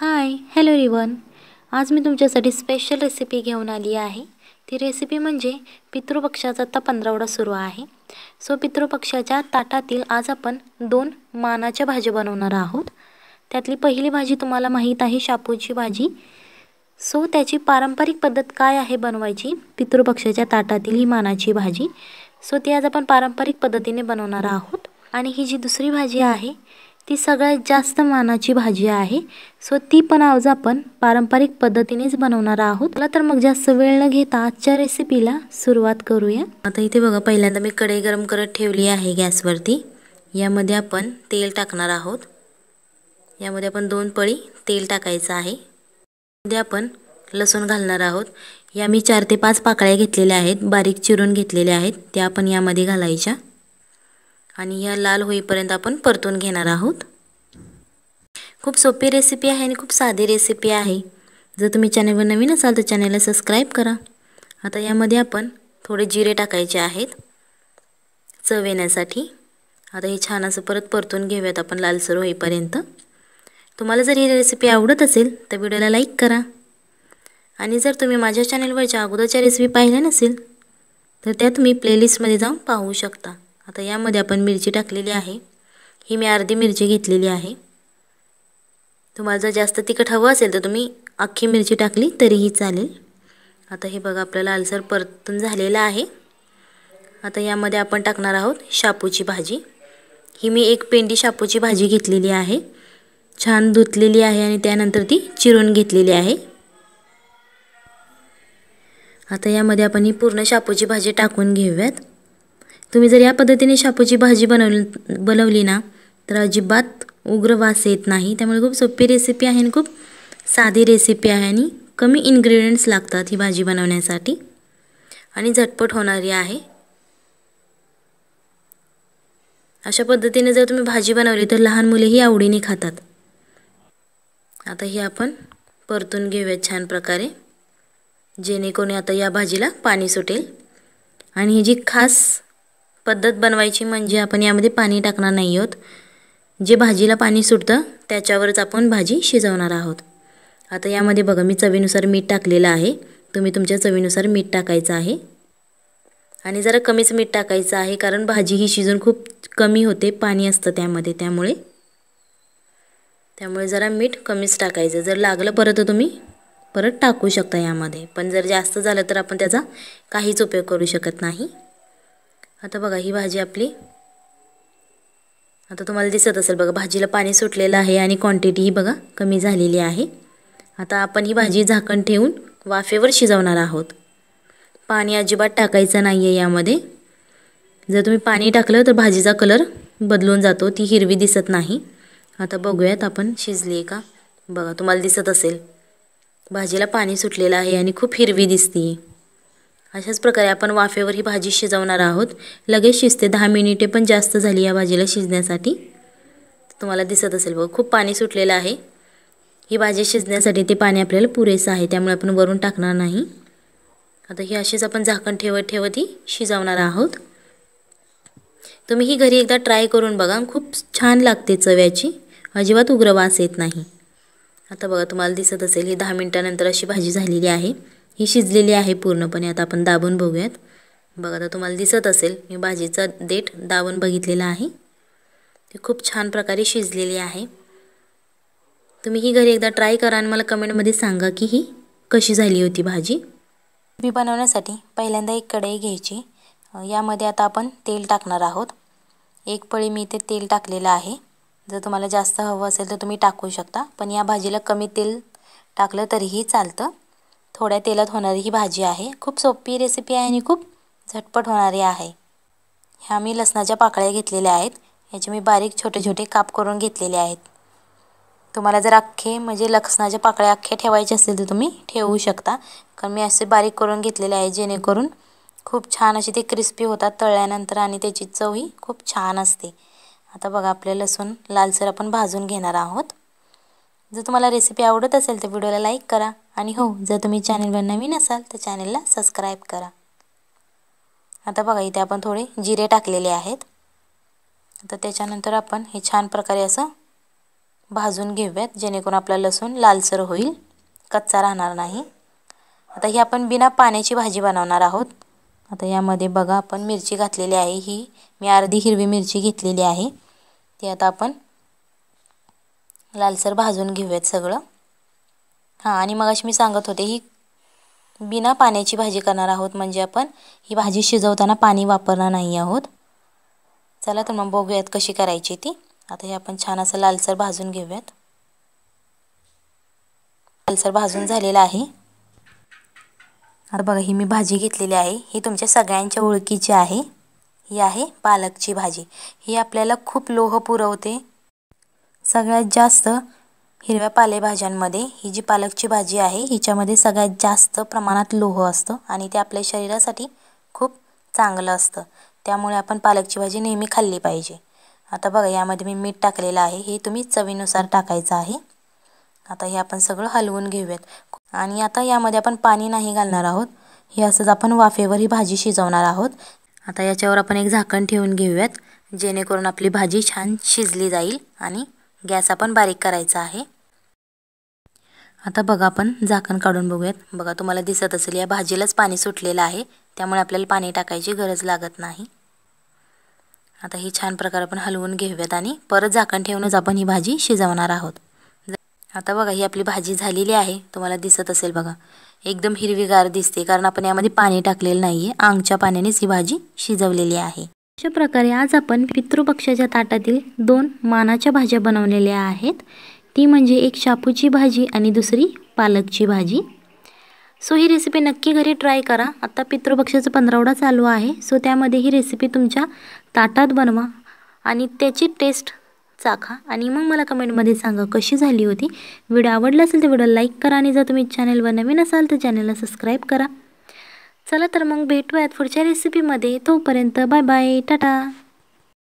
hi hello रिवन आज मी तुमच्यासाठी special recipe घेऊन आली आहे ती रेसिपी म्हणजे पितृपक्षाचा आता पंधरावडा सुरू आहे सो पितृपक्षाच्या ताटातील आज आपण दोन मानाच्या भाज्या बनवणार आहोत त्यातली पहिली भाजी तुम्हाला माहीत आहे शापूची भाजी सो त्याची पारंपरिक पद्धत काय आहे बनवायची पितृपक्षाच्या ताटातील ही मानाची भाजी सो ती आज आपण पारंपरिक पद्धतीने बनवणार आहोत आणि ही जी दुसरी भाजी आहे ती सगळ्यात जास्त मानाची भाजी आहे सो ती पण आज आपण पारंपरिक पद्धतीनेच बनवणार आहोत चला तर मग जास्त वेळ न घेता आजच्या रेसिपीला सुरुवात करूया आता इथे बघा पहिल्यांदा मी कढई गरम करत ठेवली आहे गॅसवरती यामध्ये आपण तेल टाकणार आहोत यामध्ये आपण दोन पळी तेल टाकायचं आहे मध्ये आपण लसूण घालणार आहोत या मी चार ते पाच पाकळ्या घेतलेल्या आहेत बारीक चिरून घेतलेल्या आहेत त्या आपण यामध्ये घालायच्या आणि ह्या लाल होईपर्यंत आपण परतून घेणार आहोत खूप सोपी रेसिपी आहे आणि खूप साधी रेसिपी आहे जर तुम्ही चॅनलवर नवीन असाल तर चॅनलला सबस्क्राईब करा आता यामध्ये आपण थोडे जिरे टाकायचे आहेत चव येण्यासाठी आता हे छान असं परत परतून घेऊयात आपण लालसर होईपर्यंत तुम्हाला जर ही रेसिपी आवडत असेल तर व्हिडिओला लाईक करा आणि जर तुम्ही माझ्या चॅनलवरच्या अगोदरच्या रेसिपी पाहिल्या नसेल तर त्या तुम्ही प्लेलिस्टमध्ये जाऊन पाहू शकता आता यामध्ये आपण मिरची टाकलेली आहे ही मी अर्धी मिरची घेतलेली आहे तुम्हाला जर जास्त तिखट हवं असेल तर तुम्ही अख्खी मिरची टाकली तरीही चालेल आता हे बघा आपल्याला आलसर परतून झालेला आहे आता यामध्ये आपण टाकणार आहोत शापूची भाजी ही मी एक पेंडी शापूची भाजी घेतलेली आहे छान धुतलेली आहे आणि त्यानंतर ती चिरून घेतलेली आहे आता यामध्ये आपण ही पूर्ण शापूची भाजी टाकून घेऊयात तुम्ही जर या पद्धतीने शापूची भाजी बनवली बनवली ना तर अजिबात उग्र वास येत नाही त्यामुळे खूप सोपी रेसिपी आहे आणि खूप साधी रेसिपी आहे आणि कमी इन्ग्रेडियंट्स लागतात ही भाजी बनवण्यासाठी आणि झटपट होणारी आहे अशा पद्धतीने जर तुम्ही भाजी बनवली तर लहान मुलेही आवडीने खातात आता ही आपण परतून घेऊयात छान प्रकारे जेणेकरून आता या भाजीला पाणी सुटेल आणि ही जी खास पद्धत बनवायची म्हणजे आपण यामध्ये पाणी टाकणार नाही आहोत जे भाजीला पाणी सुटतं त्याच्यावरच आपण भाजी शिजवणार आहोत आता यामध्ये बघा मी चवीनुसार मीठ टाकलेलं आहे तुम्ही तुमच्या चवीनुसार मीठ टाकायचं आहे आणि जरा कमीच मीठ टाकायचं आहे कारण भाजी ही शिजून खूप कमी होते पाणी असतं त्यामध्ये त्यामुळे त्यामुळे जरा मीठ कमीच टाकायचं जर लागलं परत तुम्ही परत टाकू शकता यामध्ये पण जर जास्त झालं तर आपण त्याचा काहीच उपयोग करू शकत नाही आता बघा ही भाजी आपली आता तुम्हाला दिसत असेल बघा भाजीला पाणी सुटलेलं आहे आणि क्वांटिटी ही बघा कमी झालेली आहे आता आपण ही भाजी झाकण ठेवून वाफेवर शिजवणार आहोत पाणी अजिबात टाकायचं नाही आहे यामध्ये जर तुम्ही पाणी टाकलं तर भाजीचा कलर बदलून जातो ती हिरवी दिसत नाही आता बघूयात आपण शिजली आहे का बघा तुम्हाला दिसत असेल भाजीला पाणी सुटलेलं आहे आणि खूप हिरवी दिसते अशाच प्रकारे आपण वाफेवर ही भाजी शिजवणार आहोत लगेच शिजते दहा मिनिटे पण जास्त झाली या भाजीला शिजण्यासाठी तुम्हाला दिसत असेल बघ खूप पाणी सुटलेलं आहे ही भाजी शिजण्यासाठी ते पाणी आपल्याला पुरेसं आहे त्यामुळे आपण वरून टाकणार नाही आता ही अशीच आपण झाकण ठेवत ठेवत ही शिजवणार आहोत तुम्ही ही घरी एकदा ट्राय करून बघा खूप छान लागते चव्याची अजिबात उग्र वास येत नाही आता बघा तुम्हाला दिसत असेल ही दहा मिनटानंतर अशी भाजी झालेली आहे ही शिजलेली आहे पूर्णपणे आता आपण दाबून बघूयात बघा आता तुम्हाला दिसत असेल मी भाजीचा देठ दाबून बघितलेला आहे ती खूप छान प्रकारे शिजलेली आहे तुम्ही ही घरी एकदा ट्राय करा आणि मला कमेंटमध्ये सांगा की ही कशी झाली होती भाजी मी बनवण्यासाठी पहिल्यांदा एक कढई घ्यायची यामध्ये आता आपण तेल टाकणार आहोत एक पळी मी इथे तेल टाकलेलं आहे जर तुम्हाला जास्त हवं असेल तर तुम्ही टाकू शकता पण या भाजीला कमी तेल टाकलं तरीही चालतं थोड्या तेलात होणारी ही भाजी आहे खूप सोपी रेसिपी आहे आणि खूप झटपट होणारी आहे ह्या मी लसणाच्या पाकळ्या घेतलेल्या आहेत ह्याचे मी बारीक छोटे छोटे काप करून घेतलेले आहेत तुम्हाला जर अख्खे म्हणजे लसणाच्या पाकळ्या अख्खे ठेवायचे असतील तर तुम्ही ठेवू शकता कारण मी असे बारीक करून घेतलेले आहे जेणेकरून खूप छान असे ते क्रिस्पी होतात तळल्यानंतर आणि त्याची चवही खूप छान असते आता बघा आपले लसूण लालसर आपण भाजून घेणार आहोत जर तुम्हाला रेसिपी आवडत असेल तर व्हिडिओला लाईक करा आणि हो जर तुम्ही चॅनलवर नवीन असाल तर चॅनलला सबस्क्राईब करा आता बघा इथे आपण थोडे जिरे टाकलेले आहेत आता त्याच्यानंतर आपण हे छान प्रकारे असं भाजून घेऊयात जेणेकरून आपला लसूण लालसर होईल कच्चा राहणार नाही आता ही आपण बिना पाण्याची भाजी बनवणार आहोत आता यामध्ये बघा आपण मिरची घातलेली आहे ही मी अर्धी हिरवी मिरची घेतलेली आहे ती आता आपण लालसर भाजून घेऊयात सगळं हां आणि मग मी सांगत होते ही बिना पाण्याची भाजी करणार आहोत म्हणजे आपण ही भाजी शिजवताना पाणी वापरणार नाही आहोत चला तर मग बघूयात कशी करायची ती आता हे आपण छान असं लालसर भाजून घेऊयात लालसर भाजून झालेला आहे आता बघा ही मी भाजी घेतलेली आहे ही तुमच्या सगळ्यांच्या ओळखीची आहे ही आहे पालकची भाजी ही आपल्याला खूप लोह पुरवते सगळ्यात जास्त हिरव्या पालेभाज्यांमध्ये ही जी पालकची भाजी आहे हिच्यामध्ये सगळ्यात जास्त प्रमाणात लोह असतं आणि ते आपल्या शरीरासाठी खूप चांगलं असतं त्यामुळे आपण पालकची भाजी नेहमी खाल्ली पाहिजे आता बघा यामध्ये मी मीठ टाकलेलं आहे हे तुम्ही चवीनुसार टाकायचं आहे आता हे आपण सगळं हलवून घेऊयात आणि आता यामध्ये आपण पाणी नाही घालणार आहोत हे असंच आपण वाफेवर ही भाजी शिजवणार आहोत आता याच्यावर आपण एक झाकण ठेवून घेऊयात जेणेकरून आपली भाजी छान शिजली जाईल आणि गॅस आपण बारीक करायचा आहे आता बघा आपण झाकण काढून बघूयात बघा तुम्हाला दिसत असेल या भाजीलाच पाणी सुटलेलं आहे त्यामुळे आपल्याला पाणी टाकायची गरज लागत नाही आता ही छान प्रकार आपण हलवून घेऊयात आणि परत झाकण ठेवूनच आपण ही भाजी शिजवणार आहोत आता बघा ही आपली भाजी झालेली आहे तुम्हाला दिसत असेल बघा एकदम हिरवीगार दिसते कारण आपण यामध्ये पाणी टाकलेलं नाही आहे आंगच्या पाण्यानेच ही भाजी शिजवलेली आहे अशा प्रकारे आज आपण पितृपक्षाच्या ताटातील दोन मानाच्या भाज्या बनवलेल्या आहेत ती म्हणजे एक शापूची भाजी आणि दुसरी पालकची भाजी सो ही रेसिपी नक्की घरी ट्राय करा आता पितृपक्षाचा पंधरावडा चालू आहे सो त्यामध्ये ही रेसिपी तुमच्या ताटात बनवा आणि त्याची टेस्ट चाखा आणि मग मला कमेंटमध्ये सांगा कशी झाली होती व्हिडिओ आवडला असेल तर व्हिडिओ लाईक करा आणि जर तुम्ही चॅनलवर नवीन असाल तर चॅनलला सबस्क्राईब करा चला तर मग भेटूयात पुढच्या रेसिपीमध्ये तोपर्यंत बाय बाय टाटा